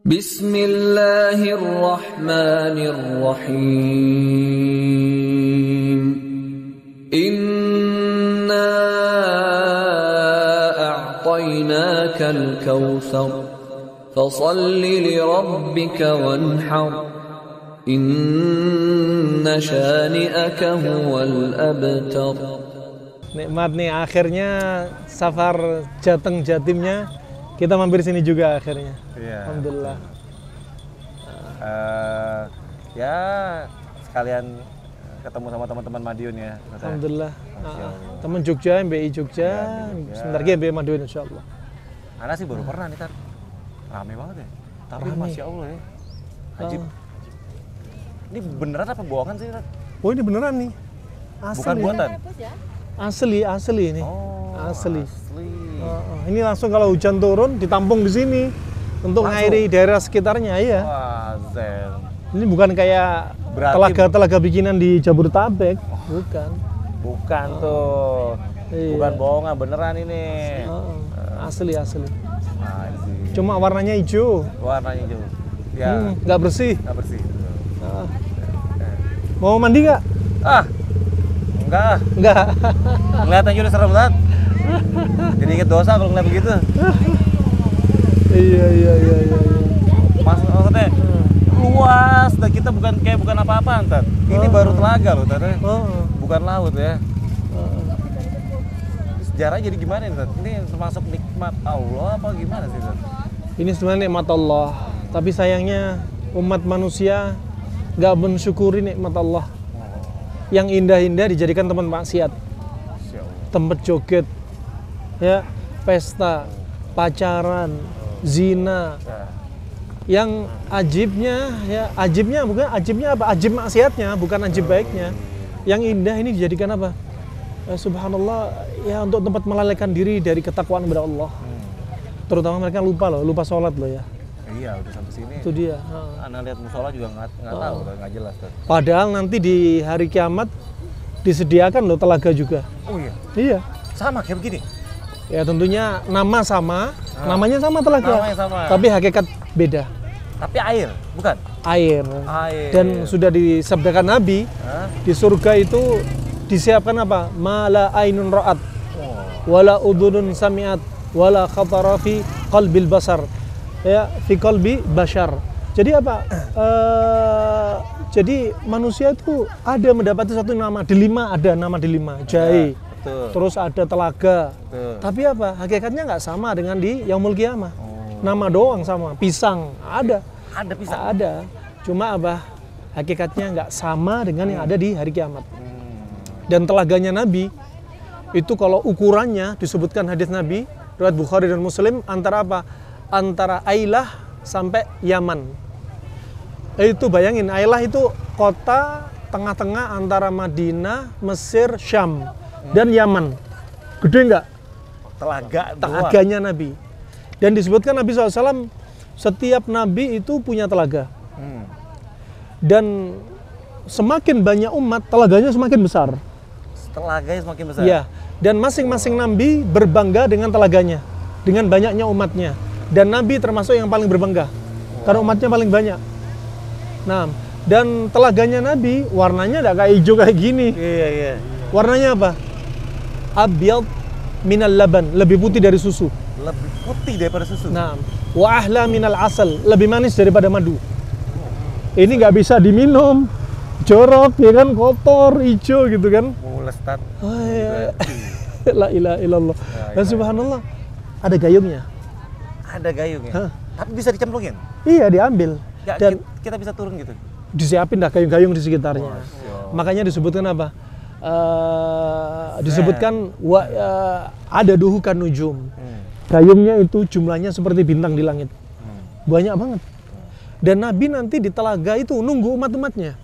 Bismillahirrahmanirrahim. Inna Fasalli li rabbika wanhar. Inna huwal abtar. Nikmat nih akhirnya safar jateng jatimnya kita mampir sini juga akhirnya. Iya. Alhamdulillah. Uh, ya sekalian ketemu sama teman-teman Madiun ya. Kata. Ya. Alhamdulillah. Uh, teman Jogja, MBI Jogja, ya, sebentar lagi MBI Madiun insya Allah. Anak sih baru pernah nih, Tar. Rame banget ya. Tapi Rame. Masya Allah ya. Ajib. Uh. Ah. Ini beneran apa bohongan sih, Tar? Oh ini beneran nih. Asli. Bukan buatan? Ya? Asli, asli ini. Oh, asli. asli. Uh, ini langsung kalau hujan turun ditampung di sini untuk mengairi daerah sekitarnya iya. Wah, Ini bukan kayak telaga-telaga bikinan di Jabodetabek, oh, bukan. Bukan uh, tuh. Iya. Bukan bohongan beneran ini. Uh, asli asli. Asli. Cuma warnanya hijau. Warnanya hijau. Ya. Hmm, nggak hmm, bersih. Nggak bersih. Uh. Mau mandi nggak? Ah, enggak. Enggak. Kelihatan juga serem banget jadi inget dosa kalau ngeliat begitu iya iya iya iya mas maksudnya luas dan kita bukan kayak bukan apa-apa ntar ini oh. baru telaga loh ntar ya. oh. bukan laut ya oh. sejarah jadi gimana nih ini termasuk nikmat Allah apa gimana sih tar? ini sebenarnya nikmat Allah tapi sayangnya umat manusia gak mensyukuri nikmat Allah oh. yang indah-indah dijadikan teman maksiat tempat joget ya pesta, pacaran, zina. Yang ajibnya ya ajibnya bukan ajibnya apa? Ajib maksiatnya bukan ajib baiknya. Yang indah ini dijadikan apa? Eh, subhanallah ya untuk tempat melalaikan diri dari ketakwaan kepada Allah. Hmm. Terutama mereka lupa loh, lupa sholat loh ya. Iya, udah sampai sini. Itu dia. Anak lihat musola juga nggak nggak tahu, nggak jelas. Tuh. Padahal nanti di hari kiamat disediakan loh telaga juga. Oh iya. Iya. Sama kayak begini. Ya tentunya nama sama, ah. namanya sama telah namanya Tapi hakikat beda. Tapi air, bukan? Air. Air. Dan sudah disabdakan Nabi, ah. di surga itu disiapkan apa? Mala ainun ra'at. Oh. Wala udunun sami'at wala khatara fi qalbil basar. Ya, fi qalbi bashar. Jadi apa? e, jadi manusia itu ada mendapati satu nama delima, ada nama delima, jai. ya. Betul. terus ada telaga. Betul. Tapi apa? Hakikatnya nggak sama dengan di Yaumul Qiyamah. Oh. Nama doang sama, pisang ada. Ada pisang. Ada. Cuma apa? Hakikatnya nggak sama dengan hmm. yang ada di hari kiamat. Hmm. Dan telaganya Nabi itu kalau ukurannya disebutkan hadis Nabi riwayat Bukhari dan Muslim antara apa? Antara Ailah sampai Yaman. Itu bayangin, Ailah itu kota tengah-tengah antara Madinah, Mesir, Syam dan Yaman. Gede nggak? Telaga. Telaganya dua. Nabi. Dan disebutkan Nabi SAW setiap Nabi itu punya telaga. Hmm. Dan semakin banyak umat, telaganya semakin besar. Telaganya semakin besar. Iya. Dan masing-masing Nabi berbangga dengan telaganya, dengan banyaknya umatnya. Dan Nabi termasuk yang paling berbangga, wow. karena umatnya paling banyak. Nah, dan telaganya Nabi warnanya tidak kayak hijau kayak gini. Iya, iya. Warnanya apa? abyad minal laban, lebih putih dari susu. Lebih putih daripada susu. Nah, wa ahla minal asal, lebih manis daripada madu. Ini nggak bisa diminum, jorok ya kan, kotor, hijau gitu kan. Mules lestat. Oh, iya. La ilaha illallah. Dan subhanallah, ada gayungnya. Ada gayung ya? Hah? Tapi bisa dicemplungin? Iya, diambil. gak, Dan kita bisa turun gitu? Disiapin dah gayung-gayung di sekitarnya. Wow. Makanya disebutkan apa? uh, disebutkan wa, uh, ada duhukan nujum. Hmm. Kayumnya itu jumlahnya seperti bintang di langit. Hmm. Banyak banget. Dan Nabi nanti di telaga itu nunggu umat-umatnya.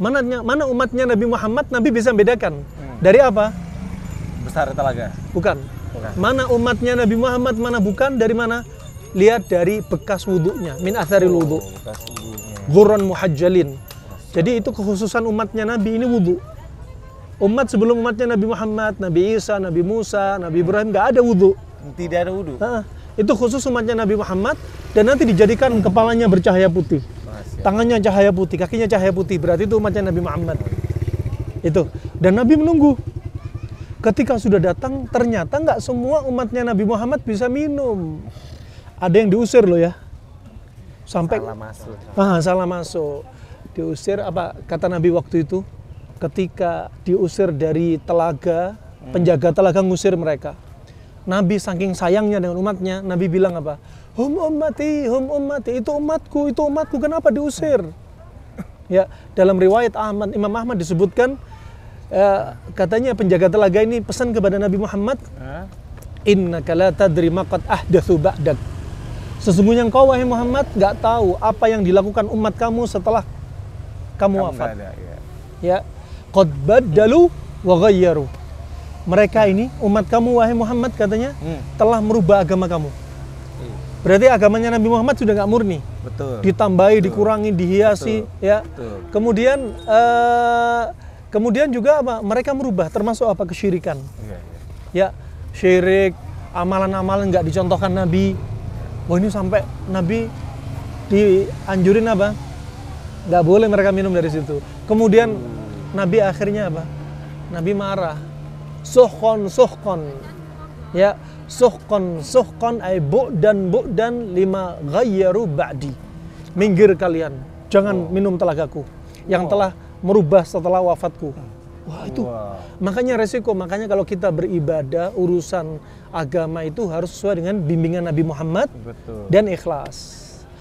Mana, mana umatnya Nabi Muhammad, Nabi bisa bedakan. Hmm. Dari apa? Besar telaga. Bukan. Mana umatnya Nabi Muhammad, mana bukan, dari mana? Lihat dari bekas wudhunya. Min dari wudhu. Oh, Gurun muhajjalin. Jadi itu kekhususan umatnya Nabi ini wudhu umat sebelum umatnya Nabi Muhammad, Nabi Isa, Nabi Musa, Nabi Ibrahim nggak ada wudhu. Tidak ada wudhu. Nah, itu khusus umatnya Nabi Muhammad dan nanti dijadikan kepalanya bercahaya putih, tangannya cahaya putih, kakinya cahaya putih. Berarti itu umatnya Nabi Muhammad. Itu dan Nabi menunggu. Ketika sudah datang, ternyata nggak semua umatnya Nabi Muhammad bisa minum. Ada yang diusir loh ya, sampai salah masuk. Ah, salah masuk, diusir apa kata Nabi waktu itu? ketika diusir dari telaga, hmm. penjaga telaga ngusir mereka. Nabi saking sayangnya dengan umatnya, Nabi bilang apa? Hum ummati, hum ummati, itu umatku, itu umatku, kenapa diusir? Hmm. Ya, dalam riwayat Ahmad, Imam Ahmad disebutkan eh, katanya penjaga telaga ini pesan kepada Nabi Muhammad, hmm. Inna la tadri maqad ahdatsu ba'dak." Sesungguhnya engkau wahai Muhammad gak tahu apa yang dilakukan umat kamu setelah kamu, wafat. ya, ya qad dulu wa ghayyaru. Mereka ini umat kamu wahai Muhammad katanya hmm. telah merubah agama kamu. Iya. Berarti agamanya Nabi Muhammad sudah nggak murni. Betul. Ditambahi, Betul. dikurangi, dihiasi, Betul. ya. Betul. Kemudian uh, kemudian juga apa? Mereka merubah termasuk apa kesyirikan. Ya, yeah. ya syirik, amalan-amalan nggak dicontohkan Nabi. Wah oh, ini sampai Nabi dianjurin apa? Nggak boleh mereka minum dari situ. Kemudian hmm Nabi akhirnya apa? Nabi marah. Suhkon, suhkon. Ya, suhkon, suhkon ay bu'dan, bu'dan lima ghayyaru ba'di. Minggir kalian, jangan minum telagaku yang telah merubah setelah wafatku. Wah itu, wow. makanya resiko, makanya kalau kita beribadah urusan agama itu harus sesuai dengan bimbingan Nabi Muhammad Betul. dan ikhlas.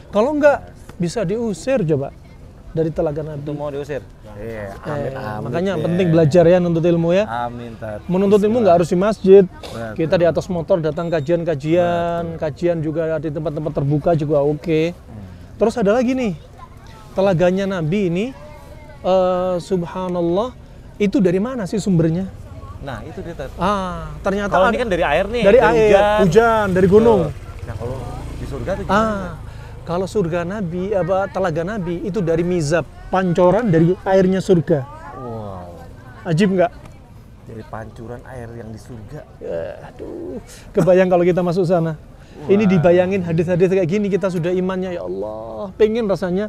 Kalau enggak bisa diusir coba dari telaga Nabi. Itu mau diusir? Iya, eh, amin, eh, Makanya yeah. penting belajar ya nuntut ilmu ya. Amin. Tat. Menuntut ilmu nggak harus di masjid. Betul. Kita di atas motor datang kajian-kajian, kajian juga di tempat-tempat terbuka juga oke. Okay. Hmm. Terus ada lagi nih telaganya Nabi ini, uh, Subhanallah, itu dari mana sih sumbernya? Nah itu dia. Tat. Ah, ternyata. Kalau ini kan dari air nih. Dari, dari air, hujan, hujan dari gunung. Nah kalau di surga itu. Ah, gimana? Ah, kalau surga Nabi, apa telaga Nabi itu dari mizab pancoran dari airnya surga. Wow. Ajib nggak? Dari pancuran air yang di surga. Ya, aduh, kebayang kalau kita masuk sana. Wow. Ini dibayangin hadis-hadis kayak gini kita sudah imannya ya Allah, pengen rasanya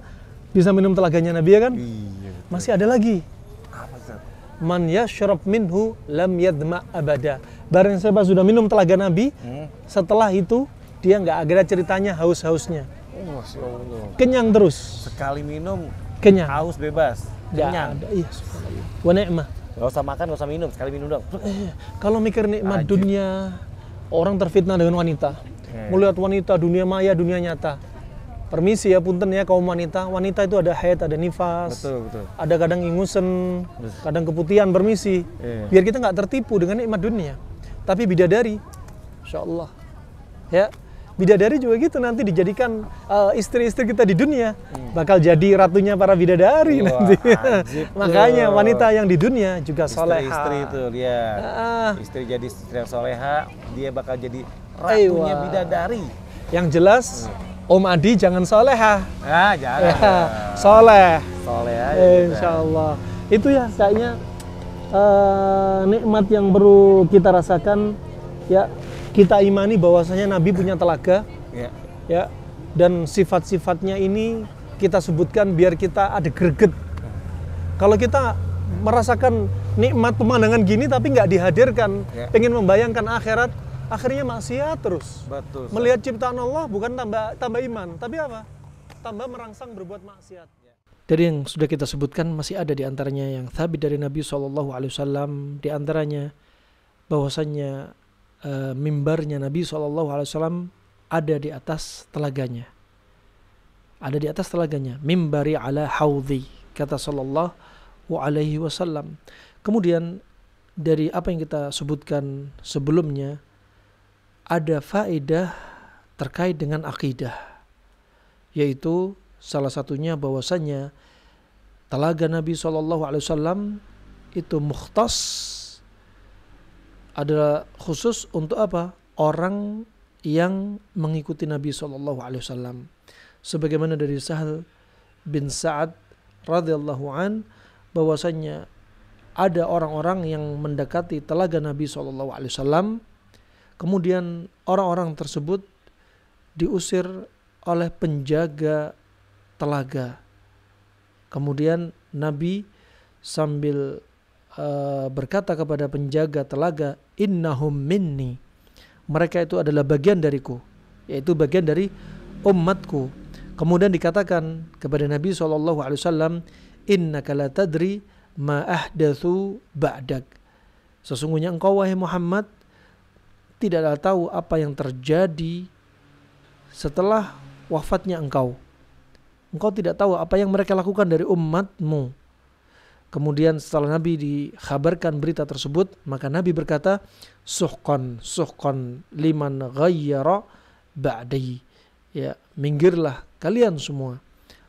bisa minum telaganya Nabi ya kan? Iya. Betul. Masih ada lagi. Apa ya man yashrab minhu lam yadma abada. Barang siapa sudah minum telaga Nabi, hmm. setelah itu dia nggak ada ceritanya haus-hausnya. Oh, Kenyang terus. Sekali minum kenyang haus bebas kenyang ya, iya wa ni'mah Gak usah makan, gak usah minum, sekali minum dong. Eh, eh, kalau mikir nikmat Ajit. dunia, orang terfitnah dengan wanita. Hmm. Melihat wanita, dunia maya, dunia nyata. Permisi ya, punten ya kaum wanita. Wanita itu ada haid, ada nifas, betul, betul. ada kadang ingusan kadang keputihan, permisi. Yeah. Biar kita nggak tertipu dengan nikmat dunia. Tapi bidadari, insya Allah. Ya, bidadari juga gitu nanti dijadikan istri eh, istri-istri kita di dunia hmm. bakal jadi ratunya para bidadari Wah, nanti makanya wanita yang di dunia juga istri, soleha istri itu dia uh, istri jadi istri yang soleha dia bakal jadi ratunya ewa. bidadari yang jelas hmm. Om Adi jangan soleha ah jangan ya, soleh soleh aja eh, Insya Allah itu ya kayaknya uh, nikmat yang perlu kita rasakan ya kita imani bahwasanya Nabi punya telaga, ya, ya dan sifat-sifatnya ini kita sebutkan biar kita ada greget. Kalau kita merasakan nikmat pemandangan gini tapi nggak dihadirkan, ya. pengen membayangkan akhirat, akhirnya maksiat terus. Betul. Melihat ciptaan Allah bukan tambah tambah iman, tapi apa? Tambah merangsang berbuat maksiat. Dari yang sudah kita sebutkan masih ada di antaranya yang tabi dari Nabi Shallallahu Alaihi Wasallam di antaranya bahwasannya e, mimbarnya Nabi SAW ada di atas telaganya. Ada di atas telaganya. Mimbari ala haudhi. Kata Sallallahu Alaihi Wasallam. Kemudian dari apa yang kita sebutkan sebelumnya, ada faedah terkait dengan akidah. Yaitu salah satunya bahwasanya telaga Nabi saw itu mukhtas adalah khusus untuk apa? Orang yang mengikuti Nabi Shallallahu Alaihi Wasallam. Sebagaimana dari Sahal bin Saad radhiyallahu an bahwasanya ada orang-orang yang mendekati telaga Nabi Shallallahu Alaihi Wasallam, kemudian orang-orang tersebut diusir oleh penjaga telaga. Kemudian Nabi sambil uh, berkata kepada penjaga telaga, "Innahum minni." Mereka itu adalah bagian dariku, yaitu bagian dari umatku. Kemudian dikatakan kepada Nabi saw inna wasallam, "Innaka la tadri ma ahdathu ba'dak." Sesungguhnya engkau wahai Muhammad tidaklah tahu apa yang terjadi setelah wafatnya engkau. Engkau tidak tahu apa yang mereka lakukan dari umatmu Kemudian setelah Nabi dikhabarkan berita tersebut, maka Nabi berkata, suhkon suhkon liman ghayyara ba'di." Ya, minggirlah kalian semua.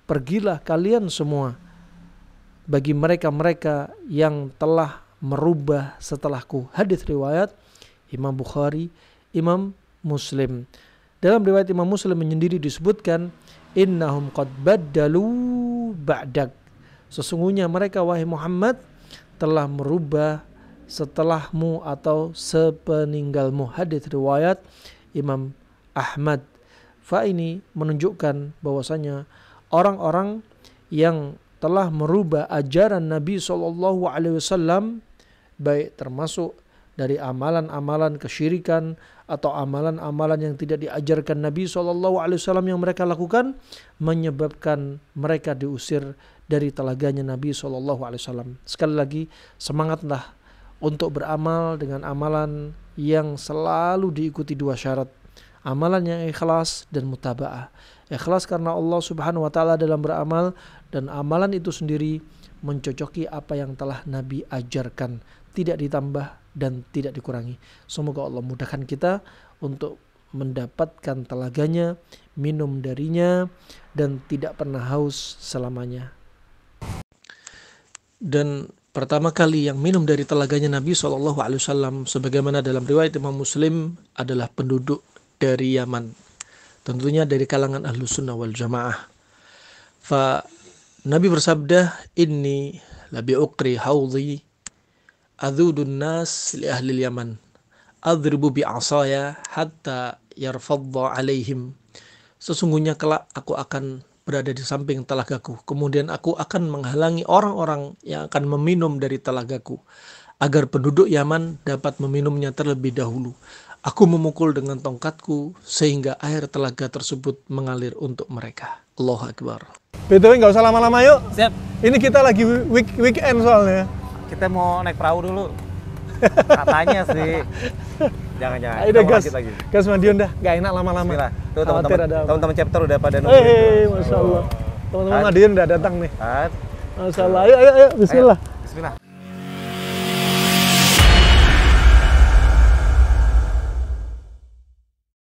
Pergilah kalian semua bagi mereka-mereka yang telah merubah setelahku. Hadis riwayat Imam Bukhari, Imam Muslim. Dalam riwayat Imam Muslim menyendiri disebutkan, "Innahum qad baddalu ba'dak." Sesungguhnya mereka wahai Muhammad telah merubah setelahmu atau sepeninggalmu. Hadis riwayat Imam Ahmad. Fa ini menunjukkan bahwasanya orang-orang yang telah merubah ajaran Nabi saw baik termasuk dari amalan-amalan kesyirikan atau amalan-amalan yang tidak diajarkan Nabi saw yang mereka lakukan menyebabkan mereka diusir dari telaganya Nabi SAW. Sekali lagi, semangatlah untuk beramal dengan amalan yang selalu diikuti dua syarat. Amalan yang ikhlas dan mutaba'ah. Ikhlas karena Allah Subhanahu wa taala dalam beramal dan amalan itu sendiri mencocoki apa yang telah Nabi ajarkan, tidak ditambah dan tidak dikurangi. Semoga Allah mudahkan kita untuk mendapatkan telaganya, minum darinya, dan tidak pernah haus selamanya dan pertama kali yang minum dari telaganya Nabi Shallallahu Alaihi Wasallam sebagaimana dalam riwayat Imam Muslim adalah penduduk dari Yaman tentunya dari kalangan ahlu sunnah wal jamaah fa Nabi bersabda ini lebih uqri hawzi adhudun nas li ahli Yaman adribu bi asaya hatta yarfadda alaihim sesungguhnya kelak aku akan berada di samping telagaku. Kemudian aku akan menghalangi orang-orang yang akan meminum dari telagaku, agar penduduk Yaman dapat meminumnya terlebih dahulu. Aku memukul dengan tongkatku sehingga air telaga tersebut mengalir untuk mereka. Allah Akbar. BTW nggak usah lama-lama yuk. Siap. Ini kita lagi week weekend soalnya. Kita mau naik perahu dulu. Katanya sih. Jangan jangan. Ayo dah gas. Lagi. Gas Madiun dah. Gak enak lama-lama. Tuh teman-teman teman-teman chapter udah pada nunggu Hey, masya Allah. Teman-teman Madiun udah datang nih. Masya Allah. Ayo ayo ayo. Bismillah. Ayo.